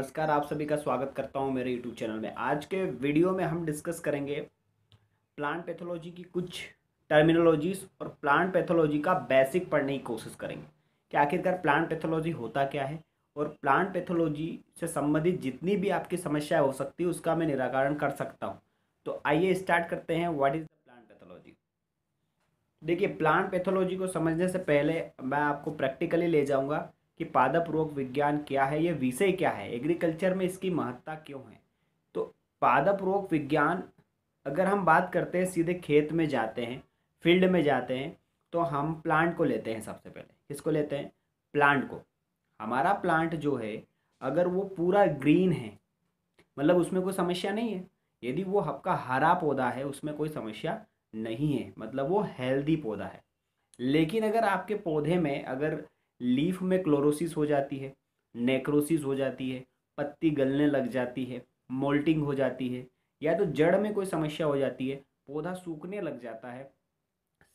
नमस्कार आप सभी का स्वागत करता हूं मेरे यूट्यूब चैनल में आज के वीडियो में हम डिस्कस करेंगे प्लांट पैथोलॉजी की कुछ टर्मिनोलॉजीज और प्लांट पैथोलॉजी का बेसिक पढ़ने की कोशिश करेंगे कि आखिरकार प्लांट पैथोलॉजी होता क्या है और प्लांट पैथोलॉजी से संबंधित जितनी भी आपकी समस्या हो सकती है उसका मैं निराकरण कर सकता हूँ तो आइए स्टार्ट करते हैं what is the plant pathology देखिए प्लांट पैथोलॉजी को समझने से पहले मैं आपको प्रैक्टिकली ले जाऊँगा कि पादप रोग विज्ञान क्या है यह विषय क्या है एग्रीकल्चर में इसकी महत्ता क्यों है तो पादप रोग विज्ञान अगर हम बात करते हैं सीधे खेत में जाते हैं फील्ड में जाते हैं तो हम प्लांट को लेते हैं सबसे पहले किसको लेते हैं प्लांट को हमारा प्लांट जो है अगर वो पूरा ग्रीन है मतलब उसमें कोई समस्या नहीं है यदि वो आपका हरा पौधा है उसमें कोई समस्या नहीं है मतलब वो हेल्दी पौधा है लेकिन अगर आपके पौधे में अगर लीफ में क्लोरोसिस हो जाती है नेक्रोसिस हो जाती है पत्ती गलने लग जाती है मोल्टिंग हो जाती है या तो जड़ में कोई समस्या हो जाती है पौधा सूखने लग जाता है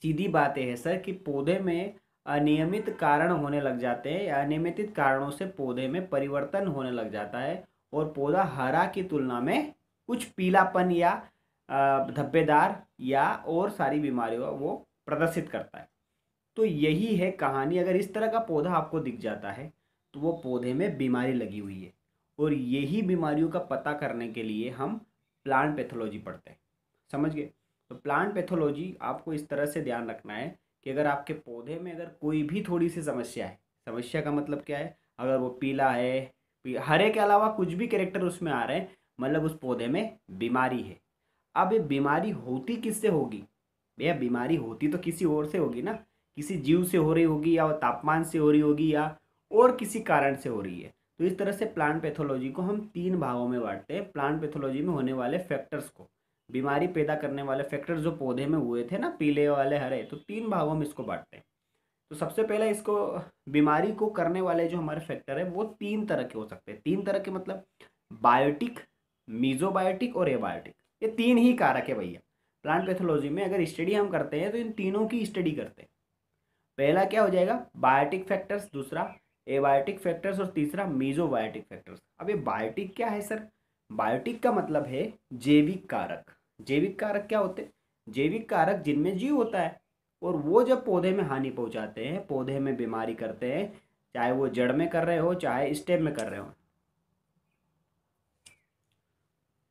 सीधी बात है सर कि पौधे में अनियमित कारण होने लग जाते हैं या अनियमित कारणों से पौधे में परिवर्तन होने लग जाता है और पौधा हरा की तुलना में कुछ पीलापन या धब्बेदार या और सारी बीमारियों वो प्रदर्शित करता है तो यही है कहानी अगर इस तरह का पौधा आपको दिख जाता है तो वो पौधे में बीमारी लगी हुई है और यही बीमारियों का पता करने के लिए हम प्लांट पैथोलॉजी पढ़ते हैं समझ गए तो प्लांट पैथोलॉजी आपको इस तरह से ध्यान रखना है कि अगर आपके पौधे में अगर कोई भी थोड़ी सी समस्या है समस्या का मतलब क्या है अगर वो पीला है हरे के अलावा कुछ भी कैरेक्टर उसमें आ रहे हैं मतलब उस पौधे में बीमारी है अब ये बीमारी होती किससे होगी भैया बीमारी होती तो किसी और से होगी ना किसी जीव से हो रही होगी या तापमान से हो रही होगी या और किसी कारण से हो रही है तो इस तरह से प्लांट पैथोलॉजी को हम तीन भागों में बांटते हैं प्लांट पैथोलॉजी में होने वाले फैक्टर्स को बीमारी पैदा करने वाले फैक्टर्स जो पौधे में हुए थे ना पीले वाले हरे तो तीन भागों में इसको बांटते हैं तो सबसे पहले इसको बीमारी को करने वाले जो हमारे फैक्टर है वो तीन तरह के हो सकते हैं तीन तरह के मतलब बायोटिक मीजोबायोटिक और एबायोटिक ये तीन ही कारक है भैया प्लांट पैथोलॉजी में अगर स्टडी हम करते हैं तो इन तीनों की स्टडी करते हैं पहला क्या हो जाएगा बायोटिक फैक्टर्स दूसरा एबायोटिक फैक्टर्स और तीसरा मीजोबायोटिक फैक्टर्स अब ये बायोटिक क्या है सर बायोटिक का मतलब है जैविक कारक जैविक कारक क्या होते जैविक कारक जिनमें जीव होता है और वो जब पौधे में हानि पहुंचाते हैं पौधे में बीमारी करते हैं चाहे वो जड़ में कर रहे हो चाहे स्टेम में कर रहे हो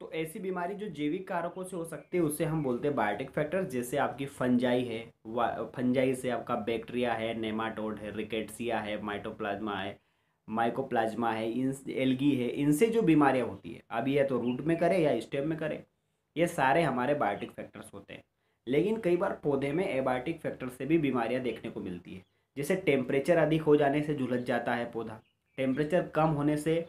तो ऐसी बीमारी जो जैविक कारकों से हो सकती है उसे हम बोलते हैं बायोटिक फैक्टर जैसे आपकी फंजाई है फंजाई से आपका बैक्टीरिया है नेमाटोड है रिकेट्सिया है माइटोप्लाज्मा है माइकोप्लाज्मा है इन एलगी है इनसे जो बीमारियाँ होती है अब यह तो रूट में करे या स्टेप में करे ये सारे हमारे बायोटिक फैक्टर्स होते हैं लेकिन कई बार पौधे में एबायोटिक फैक्टर से भी बीमारियाँ देखने को मिलती है जैसे टेम्परेचर अधिक हो जाने से झुलस जाता है पौधा टेम्परेचर कम होने से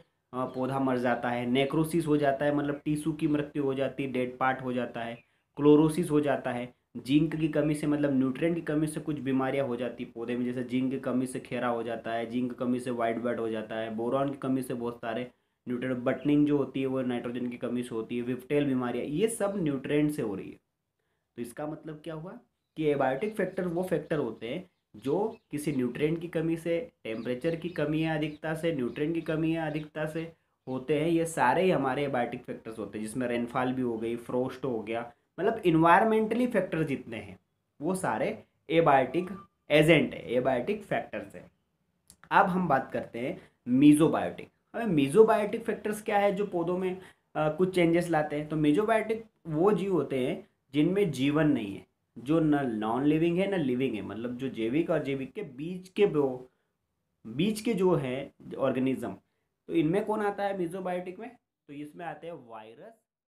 पौधा मर जाता है नेक्रोसिस हो जाता है मतलब टीशू की मृत्यु हो जाती है डेड पार्ट हो जाता है क्लोरोसिस हो जाता है जिंक की कमी से मतलब न्यूट्रिएंट की कमी से कुछ बीमारियां हो जाती है पौधे में जैसे जिंक की कमी से खेरा हो जाता है जिंक की कमी से वाइट ब्लड हो जाता है बोरॉन की कमी से बहुत सारे न्यूट्रेंट बटनिंग जो होती है वो नाइट्रोजन की कमी से होती है विफ्टेल बीमारियाँ ये सब न्यूट्रेंट से हो रही है तो इसका मतलब क्या हुआ कि एबायोटिक फैक्टर वो फैक्टर होते हैं जो किसी न्यूट्रेंट की कमी से टेम्परेचर की कमी है अधिकता से न्यूट्रेंट की कमी है अधिकता से होते हैं ये सारे ही हमारे एबायोटिक फैक्टर्स होते हैं जिसमें रेनफॉल भी हो गई फ्रोस्ट हो गया मतलब इन्वायरमेंटली फैक्टर जितने हैं वो सारे एबायोटिक एजेंट है एबायोटिक फैक्टर्स हैं अब हम बात करते हैं मीजोबायोटिक हमें मीजोबायोटिक फैक्टर्स क्या है जो पौधों में आ, कुछ चेंजेस लाते हैं तो मीजोबायोटिक वो जीव होते हैं जिनमें जीवन नहीं है जो ना नॉन लिविंग है न लिविंग है मतलब जो जैविक और जैविक के बीच के वो बीच के जो है ऑर्गेनिज्म तो इनमें कौन आता है मिजोबायोटिक में तो इसमें आते हैं वायरस